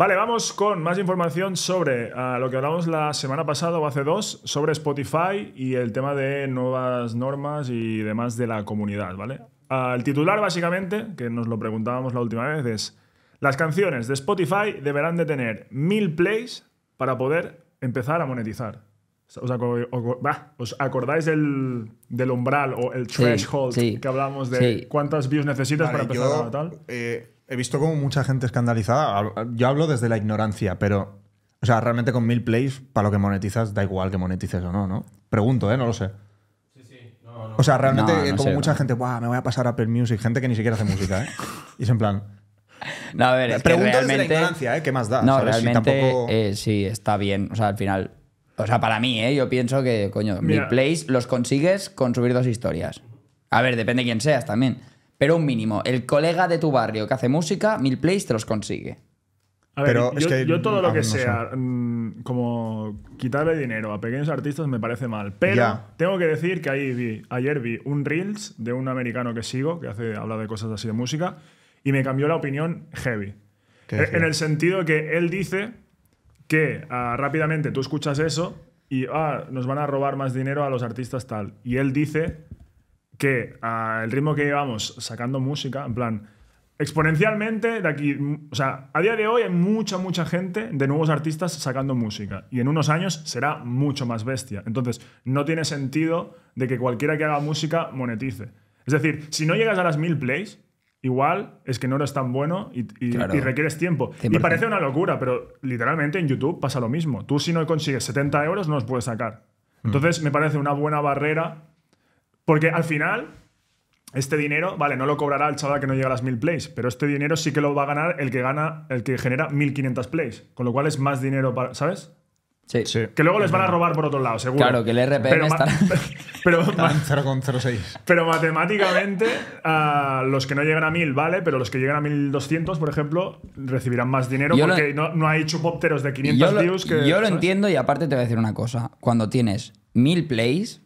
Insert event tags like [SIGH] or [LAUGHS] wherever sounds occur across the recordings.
Vale, vamos con más información sobre ah, lo que hablamos la semana pasada o hace dos, sobre Spotify y el tema de nuevas normas y demás de la comunidad, ¿vale? Ah, el titular, básicamente, que nos lo preguntábamos la última vez, es las canciones de Spotify deberán de tener mil plays para poder empezar a monetizar. ¿Os, acordáis del, del, umbral o el threshold que hablamos de cuántas views necesitas para empezar a eh, he visto como mucha gente escandalizada. Yo hablo desde la ignorancia, pero. O sea, realmente con mil plays, para lo que monetizas, da igual que monetices o no, ¿no? Pregunto, ¿eh? No lo sé. Sí, sí. O sea, realmente, como mucha gente, Buah, me voy a pasar a Apple Music, gente que ni siquiera hace música, ¿eh? [LAUGHS] y es en plan. No, a ver, es realmente, desde ignorancia, ¿eh? ¿Qué más da? No, realmente, eh, sí, está bien. O sea, al final. O sea, para mí, ¿eh? Yo pienso que, coño, mil plays los consigues con subir dos historias. A ver, depende quién seas también. Pero un mínimo. El colega de tu barrio que hace música, mil plays te los consigue. Pero yo, es que yo, todo lo ah, que sea, mm, como quitarle dinero a pequeños artistas me parece mal. Pero tengo que decir que ahí ayer vi un Reels de un americano que sigo, que hace, habla de cosas así de música, y me cambió la opinión heavy. E, en el sentido que él dice que ah, rápidamente tú escuchas eso y ah, nos van a robar más dinero a los artistas tal. Y él dice que el ritmo que llevamos sacando música, en plan, exponencialmente de aquí, o sea, a día de hoy hay mucha, mucha gente de nuevos artistas sacando música y en unos años será mucho más bestia. Entonces, no tiene sentido de que cualquiera que haga música monetice. Es decir, si no llegas a las mil plays, igual es que no eres tan bueno y, requieres tiempo. Y parece una locura, pero literalmente en YouTube pasa lo mismo. Tú si no consigues 70 euros no los puedes sacar. Mm. Entonces, me parece una buena barrera porque al final, este dinero, vale, no lo cobrará el chaval que no llega a las 1000 plays, pero este dinero sí que lo va a ganar el que gana, el que genera 1500 plays, con lo cual es más dinero para, ¿sabes? Sí. sí. Que luego les van a robar por otro lado, seguro. Claro, que el RPM pero [LAUGHS] en pero, pero matemáticamente, los que no llegan a 1000, vale, pero los que llegan a 1200, por ejemplo, recibirán más dinero porque no, no, hay chupópteros de 500 views. que, yo lo entiendo y aparte te voy a decir una cosa. Cuando tienes 1000 plays,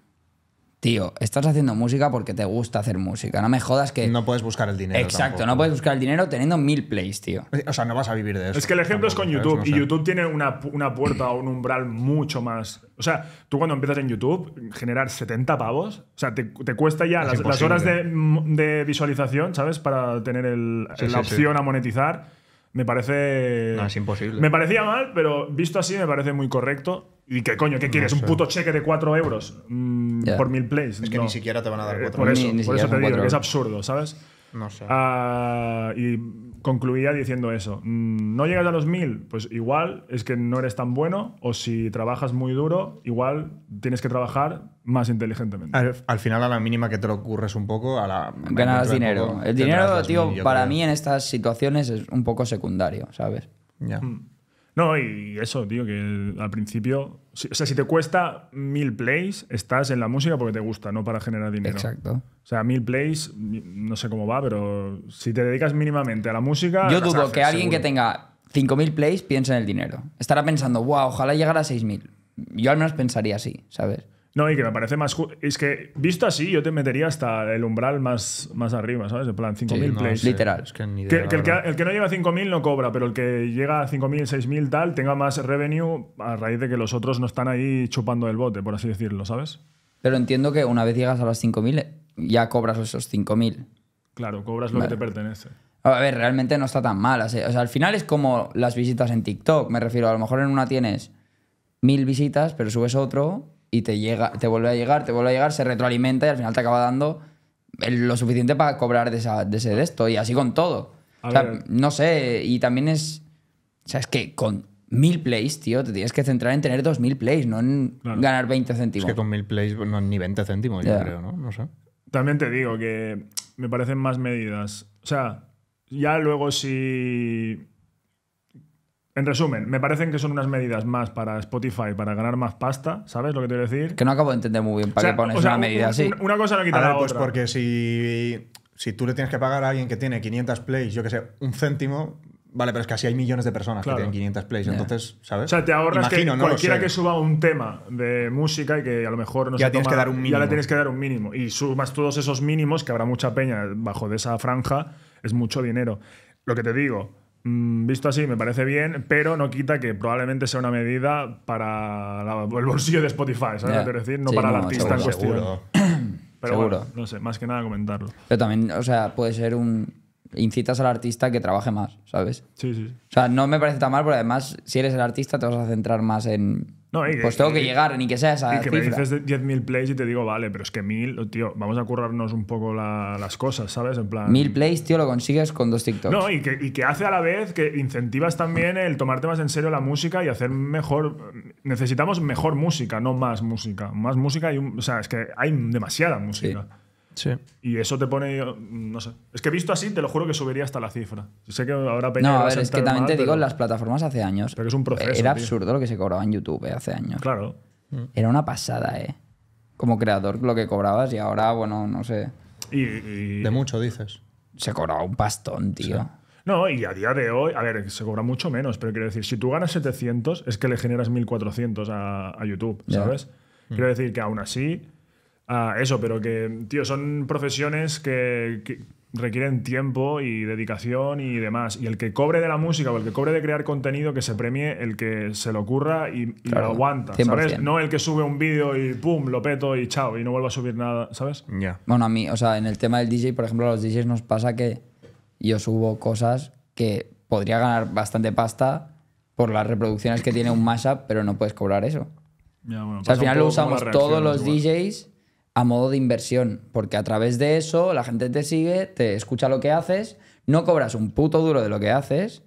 tío, estás haciendo música porque te gusta hacer música. No me jodas que. No puedes buscar el dinero. Exacto, no puedes buscar el dinero teniendo mil plays, tío. Eh, o sea, no vas a vivir de eso. Es que el ejemplo es con YouTube. Y YouTube tiene una, puerta o un umbral mucho más. O sea, tú cuando empiezas en YouTube, generar 70 pavos, o sea, te, cuesta ya las, horas de, visualización, ¿sabes? Para tener la opción a monetizar me parece. No, es imposible. Me parecía mal, pero visto así me parece muy correcto. ¿Y qué coño? ¿Qué quieres? ¿Un puto cheque de 4 euros mm, por mil plays? Es que ni siquiera te van a dar 4 eh, euros. Por eso, te digo, que es absurdo, ¿sabes? No sé. Ah, y concluía diciendo eso. Mm, no llegas a los mil, pues igual es que no eres tan bueno, o si trabajas muy duro, igual tienes que trabajar más inteligentemente. Al, final, a la mínima que te lo ocurres un poco, a la. dinero. el dinero, tío, para mí en estas situaciones es un poco secundario, ¿sabes? Ya. Mm. No, y eso, tío, que al principio. o sea, si te cuesta mil plays, estás en la música porque te gusta, no para generar dinero. Exacto. O sea, mil plays, no sé cómo va, pero si te dedicas mínimamente a la música. Yo dudo que alguien que tenga 5.000 plays piense en el dinero. Estará pensando, wow, ojalá llegara a 6.000. Yo al menos pensaría así, ¿sabes? No, y que me parece más. Es que, visto así, yo te metería hasta el umbral más, más arriba, ¿sabes? En plan, 5.000 Literal. que, el que, no llega a 5.000 no cobra, pero el que llega a 5.000, 6.000 tal, tenga más revenue a raíz de que los otros no están ahí chupando el bote, por así decirlo, ¿sabes? Pero entiendo que una vez llegas a las 5.000, ya cobras esos 5.000. Claro, cobras lo que te pertenece. A ver, realmente no está tan mal. O sea, al final es como las visitas en TikTok, me refiero. A lo mejor en una tienes mil visitas, pero subes otro y te, llega, te vuelve a llegar, te vuelve a llegar, se retroalimenta y al final te acaba dando lo suficiente para cobrar de, ese esto y así con todo. o sea, no sé, y también es... O sea, es que con mil plays, tío, te tienes que centrar en tener dos mil plays, no en ganar 20 céntimos. Es que con mil plays no, ni 20 céntimos, yo creo, ¿no? No sé. También te digo que me parecen más medidas. O sea, ya luego si en resumen, me parecen que son unas medidas más para Spotify para ganar más pasta, ¿sabes lo que te voy a decir? Que no acabo de entender muy bien para qué pones una medida así. Una cosa no quita a ver, pues porque si, si tú le tienes que pagar a alguien que tiene 500 plays, yo que sé, un céntimo, Vale, pero es que así hay millones de personas que tienen 500 plays, entonces, ¿sabes? O sea, te ahorras que cualquiera que suba un tema de música y que a lo mejor no ya se tienes que dar un mínimo. Ya le tienes que dar un mínimo. Y sumas todos esos mínimos, que habrá mucha peña bajo de esa franja, es mucho dinero. Lo que te digo, Mm, visto así, me parece bien, pero no quita que probablemente sea una medida para el bolsillo de Spotify, ¿sabes? decir, no para el artista en cuestión. Seguro. [CLEARS THROAT] Pero no sé, más que nada comentarlo. Pero también, o sea, puede ser un. Incitas al artista que trabaje más, ¿sabes? Sí, sí. O sea, no me parece tan mal, porque además, si eres el artista, te vas a centrar más en pues tengo que llegar, ni que sea esa. Y que me dices 10.000 plays y te digo, vale, pero es que 1.000, tío, vamos a currarnos un poco las cosas, ¿sabes? En plan. 1.000 plays, tío, lo consigues con dos TikToks. No, y que, hace a la vez que incentivas también el tomarte más en serio la música y hacer mejor. Necesitamos mejor música, no más música. Más música y. Un, o sea, es que hay demasiada música. Y eso te pone, no sé. Es que visto así, te lo juro que subiría hasta la cifra. Sé que ahora No, a ver, es que también te digo, en las plataformas hace años. Pero es un proceso. Era absurdo lo que se cobraba en YouTube eh, hace años. Claro. Mm. Era una pasada, ¿eh? Como creador lo que cobrabas y ahora, bueno, no sé. De mucho, dices. Se cobraba un pastón, tío. No, y a día de hoy, a ver, se cobra mucho menos, pero quiero decir, si tú ganas 700, es que le generas 1400 a, YouTube, ¿sabes? Mm. Quiero decir que aún así, Ah, eso, pero que, tío, son profesiones que, requieren tiempo y dedicación y demás. Y el que cobre de la música o el que cobre de crear contenido, que se premie el que se lo ocurra y, lo aguanta, ¿sabes? No el que sube un vídeo y pum, lo peto y chao, y no vuelvo a subir nada, ¿sabes? ya Bueno, a mí, o sea, en el tema del DJ, por ejemplo, a los DJs nos pasa que yo subo cosas que podría ganar bastante pasta por las reproducciones que tiene un mashup, pero no puedes cobrar eso. bueno, o sea, al final lo usamos todos los DJs a modo de inversión, porque a través de eso la gente te sigue, te escucha lo que haces, no cobras un puto duro de lo que haces,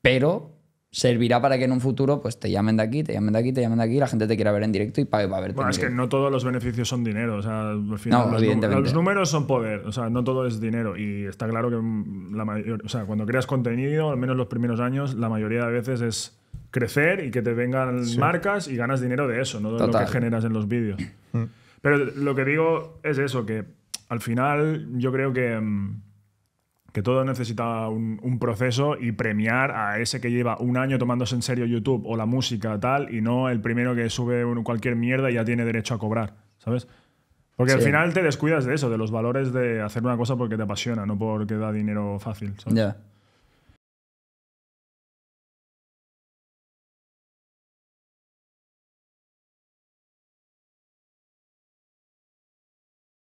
pero servirá para que en un futuro pues te llamen de aquí, te llamen de aquí, te llamen de aquí, la gente te quiera ver en directo y pague para verte. Bueno, es que no todos los beneficios son dinero, o sea, al final los, números son poder, o sea, no todo es dinero y está claro que cuando creas contenido, al menos los primeros años, la mayoría de veces es crecer y que te vengan marcas y ganas dinero de eso, no de lo que generas en los vídeos. Mm. Pero lo que digo es eso, que al final yo creo que, mm, que todo necesita un, proceso y premiar a ese que lleva un año tomándose en serio YouTube o la música tal y no el primero que sube cualquier mierda y ya tiene derecho a cobrar, ¿sabes? Porque al final te descuidas de eso, de los valores de hacer una cosa porque te apasiona, no porque da dinero fácil.